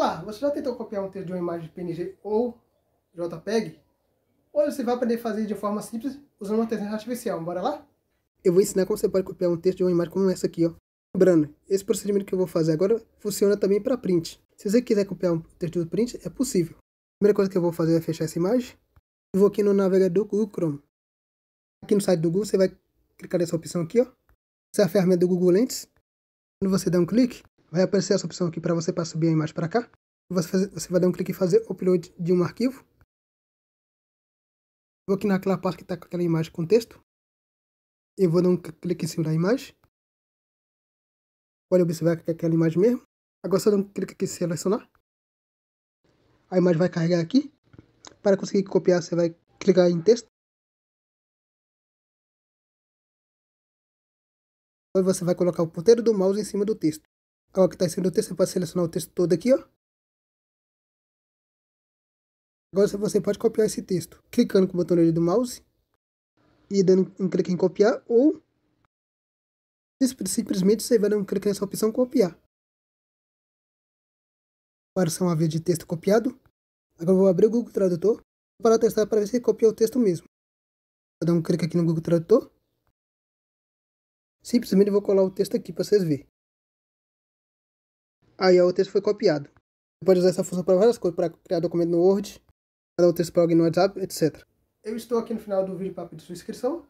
Olá, você já tentou copiar um texto de uma imagem de PNG ou JPEG? Hoje você vai aprender a fazer de forma simples usando uma inteligência artificial, bora lá? Eu vou ensinar como você pode copiar um texto de uma imagem como essa aqui, ó. Lembrando, esse procedimento que eu vou fazer agora funciona também para print. Se você quiser copiar um texto do print, é possível. A primeira coisa que eu vou fazer é fechar essa imagem. Eu vou aqui no navegador Google Chrome. Aqui no site do Google, você vai clicar nessa opção aqui, ó. Essa é a ferramenta do Google Lentes. Quando você der um clique, Vai aparecer essa opção aqui para você para subir a imagem para cá. Você, você vai dar um clique em fazer upload de um arquivo. Vou aqui naquela parte que está com aquela imagem com texto. E vou dar um clique em cima da imagem. Pode observar que é aquela imagem mesmo. Agora só dá um clique aqui em selecionar. A imagem vai carregar aqui. Para conseguir copiar, você vai clicar em texto. Então, você vai colocar o ponteiro do mouse em cima do texto. Ó, que está sendo o texto, você pode selecionar o texto todo aqui, ó. Agora você pode copiar esse texto, clicando com o botão do mouse e dando um clique em copiar, ou simplesmente você vai dar um clique nessa opção copiar. Apareceu uma vez de texto copiado. Agora vou abrir o Google Tradutor para testar para ver se copia o texto mesmo. Vou dar um clique aqui no Google Tradutor. Simplesmente vou colar o texto aqui para vocês verem. Aí o texto foi copiado. Você pode usar essa função para várias coisas, para criar documento no Word, para o texto para alguém no WhatsApp, etc. Eu estou aqui no final do vídeo para pedir sua inscrição.